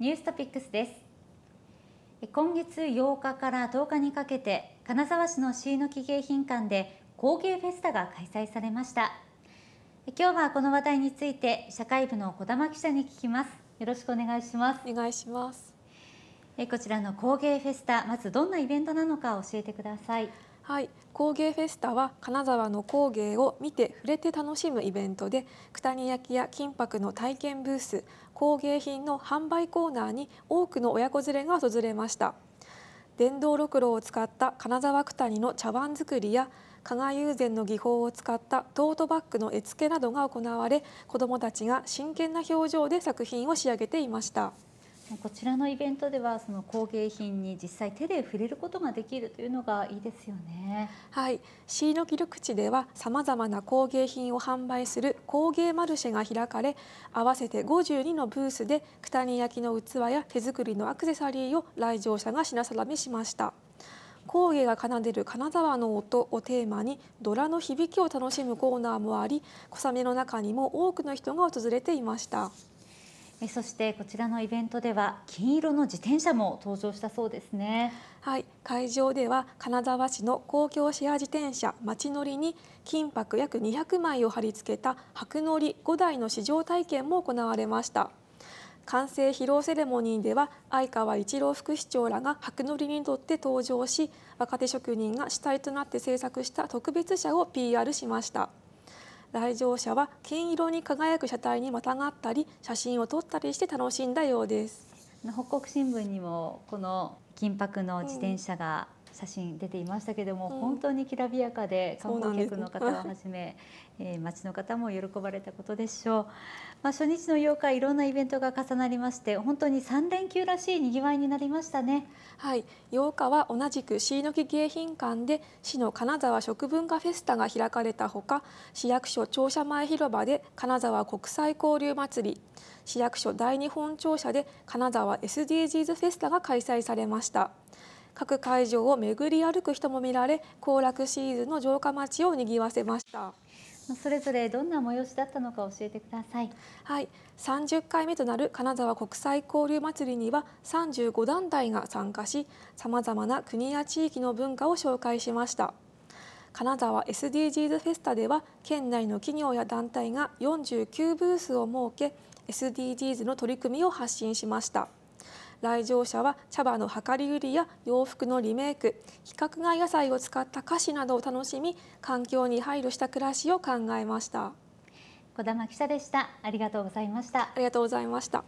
ニューストピックスです今月8日から10日にかけて金沢市の椎の木迎賓館で工芸フェスタが開催されました今日はこの話題について社会部の小玉記者に聞きますよろしくお願いしますお願いしますこちらの工芸フェスタまずどんなイベントなのか教えてくださいはい工芸フェスタは金沢の工芸を見て触れて楽しむイベントで九谷焼や金箔の体験ブース工芸品の販売コーナーに多くの親子連れが訪れました電動ろくろを使った金沢九谷の茶碗作りや加賀友禅の技法を使ったトートバッグの絵付けなどが行われ子どもたちが真剣な表情で作品を仕上げていました。こちらのイベントではその工芸品に実際手で触れることができるというのがいいですよね。はい、シーノキル口ではさまざまな工芸品を販売する工芸マルシェが開かれ、合わせて52のブースで九谷焼の器や手作りのアクセサリーを来場者が品定めしました。工芸が奏でる金沢の音をテーマにドラの響きを楽しむコーナーもあり小雨の中にも多くの人が訪れていました。そしてこちらのイベントでは金色の自転車も登場したそうですねはい会場では金沢市の公共シェア自転車まちのりに金箔約200枚を貼り付けた白のり5台の試乗体験も行われました完成披露セレモニーでは相川一郎副市長らが白のりにとって登場し若手職人が主体となって制作した特別車を PR しました。来場者は金色に輝く車体にまたがったり写真を撮ったりして楽しんだようです。北国新聞にもこの金箔の自転車が写真出ていましたけれども、うん、本当にきらびやかで観光客の方をはじめ、ね えー、町の方も喜ばれたことでしょう、まあ、初日の8日いろんなイベントが重なりまして本当に3連休らしいにぎわいになりましたねはい8日は同じく椎の木迎賓館で市の金沢食文化フェスタが開かれたほか市役所庁舎前広場で金沢国際交流祭り市役所大日本庁舎で金沢 SDGs フェスタが開催されました。各会場を巡り歩く人も見られ行楽シーズンの城下町をにわせましたそれぞれどんな催しだったのか教えてくださいはい30回目となる金沢国際交流祭りには35団体が参加しさまざまな国や地域の文化を紹介しました金沢 SDGs フェスタでは県内の企業や団体が49ブースを設け SDGs の取り組みを発信しました。来場者は茶葉の量り売りや洋服のリメイク規格外野菜を使った菓子などを楽しみ環境に配慮した暮らしを考えました小玉記者でしたありがとうございましたありがとうございました